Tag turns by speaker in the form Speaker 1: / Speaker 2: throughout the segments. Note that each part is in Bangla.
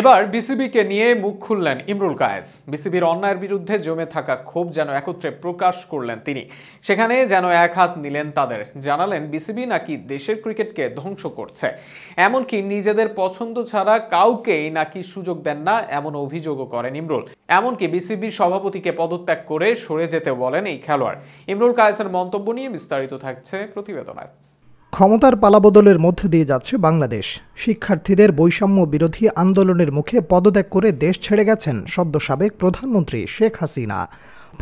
Speaker 1: এবার বিসিবিকে নিয়ে মুখ খুললেন ইমরুল কায়েস বিসিবির অন্যায়ের বিরুদ্ধে জমে থাকা ক্ষোভ যেন একত্রে প্রকাশ করলেন তিনি সেখানে যেন এক হাত নিলেন তাদের জানালেন বিসিবি নাকি দেশের ক্রিকেটকে ধ্বংস করছে এমনকি নিজেদের পছন্দ ছাড়া কাউকেই নাকি সুযোগ দেন না এমন অভিযোগও করেন ইমরুল এমনকি বিসিবির সভাপতিকে পদত্যাগ করে সরে যেতে বলেন এই খেলোয়াড় ইমরুল কায়েসের মন্তব্য নিয়ে বিস্তারিত থাকছে প্রতিবেদনায়
Speaker 2: ক্ষমতার পালাবদলের মধ্য দিয়ে যাচ্ছে বাংলাদেশ শিক্ষার্থীদের বৈষম্য বিরোধী আন্দোলনের মুখে পদত্যাগ করে দেশ ছেড়ে গেছেন সদ্য সাবেক প্রধানমন্ত্রী শেখ হাসিনা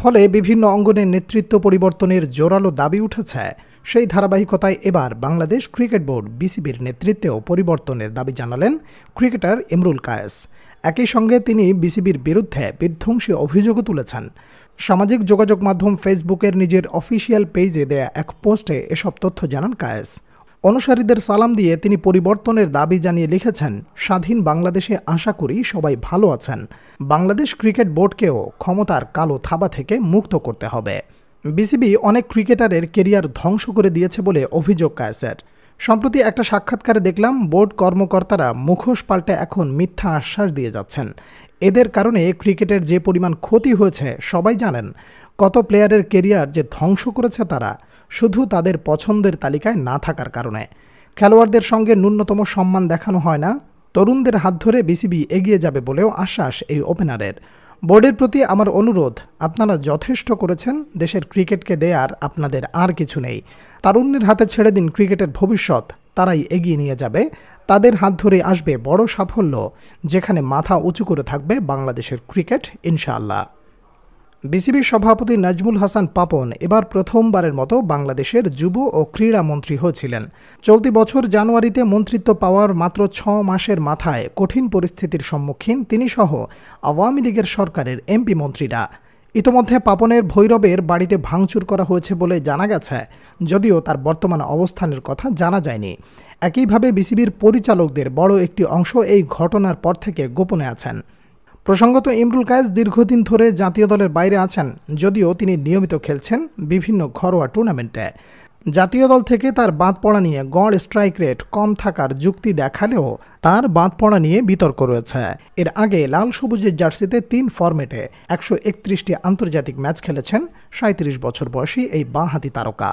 Speaker 2: ফলে বিভিন্ন অঙ্গনের নেতৃত্ব পরিবর্তনের জোরালো দাবি উঠেছে সেই ধারাবাহিকতায় এবার বাংলাদেশ ক্রিকেট বোর্ড বিসিবির নেতৃত্বেও পরিবর্তনের দাবি জানালেন ক্রিকেটার ইমরুল কায়েস একই সঙ্গে তিনি বিসিবির বিরুদ্ধে বিধ্বংসী অভিযোগও তুলেছেন সামাজিক যোগাযোগ মাধ্যম ফেসবুকের নিজের অফিসিয়াল পেজে দেয়া এক পোস্টে এসব তথ্য জানান কায়েস অনুসারীদের সালাম দিয়ে তিনি পরিবর্তনের দাবি জানিয়ে লিখেছেন স্বাধীন বাংলাদেশে আশা করি সবাই ভালো আছেন বাংলাদেশ ক্রিকেট বোর্ডকেও ক্ষমতার কালো থাবা থেকে মুক্ত করতে হবে বিসিবি অনেক ক্রিকেটারের কেরিয়ার ধ্বংস করে দিয়েছে বলে অভিযোগ কায়েসের সম্প্রতি একটা সাক্ষাৎকারে দেখলাম বোর্ড কর্মকর্তারা মুখোশ পাল্টে এখন মিথ্যা আশ্বাস দিয়ে যাচ্ছেন এদের কারণে ক্রিকেটের যে পরিমাণ ক্ষতি হয়েছে সবাই জানেন কত প্লেয়ারের কেরিয়ার যে ধ্বংস করেছে তারা শুধু তাদের পছন্দের তালিকায় না থাকার কারণে খেলোয়াড়দের সঙ্গে ন্যূনতম সম্মান দেখানো হয় না তরুণদের হাত ধরে বিসিবি এগিয়ে যাবে বলেও আশ্বাস এই ওপেনারের বোর্ডের প্রতি আমার অনুরোধ আপনারা যথেষ্ট করেছেন দেশের ক্রিকেটকে দেয়ার আপনাদের আর কিছু নেই তারুণ্যের হাতে ছেড়ে দিন ক্রিকেটের ভবিষ্যৎ তারাই এগিয়ে নিয়ে যাবে তাদের হাত ধরে আসবে বড় সাফল্য যেখানে মাথা উঁচু করে থাকবে বাংলাদেশের ক্রিকেট ইনশাআল্লাহ বিসিবির সভাপতি নাজমুল হাসান পাপন এবার প্রথমবারের মতো বাংলাদেশের যুব ও ক্রীড়া মন্ত্রী হয়েছিলেন চলতি বছর জানুয়ারিতে মন্ত্রিত্ব পাওয়ার মাত্র ছ মাসের মাথায় কঠিন পরিস্থিতির সম্মুখীন তিনি সহ আওয়ামী লীগের সরকারের এমপি মন্ত্রীরা ইতোমধ্যে পাপনের ভৈরবের বাড়িতে ভাঙচুর করা হয়েছে বলে জানা গেছে যদিও তার বর্তমান অবস্থানের কথা জানা যায়নি একইভাবে বিসিবির পরিচালকদের বড় একটি অংশ এই ঘটনার পর থেকে গোপনে আছেন প্রসঙ্গত ইমরুল কায়েস দীর্ঘদিন ধরে জাতীয় দলের বাইরে আছেন যদিও তিনি নিয়মিত খেলছেন বিভিন্ন ঘরোয়া টুর্নামেন্টে জাতীয় দল থেকে তার বাদ পড়া নিয়ে গড় স্ট্রাইক রেট কম থাকার যুক্তি দেখালেও তার বাদ পড়া নিয়ে বিতর্ক রয়েছে এর আগে লাল সবুজের জার্সিতে তিন ফর্মেটে একশো আন্তর্জাতিক ম্যাচ
Speaker 1: খেলেছেন সাঁত্রিশ বছর বয়সী এই বাঁহাতি তারকা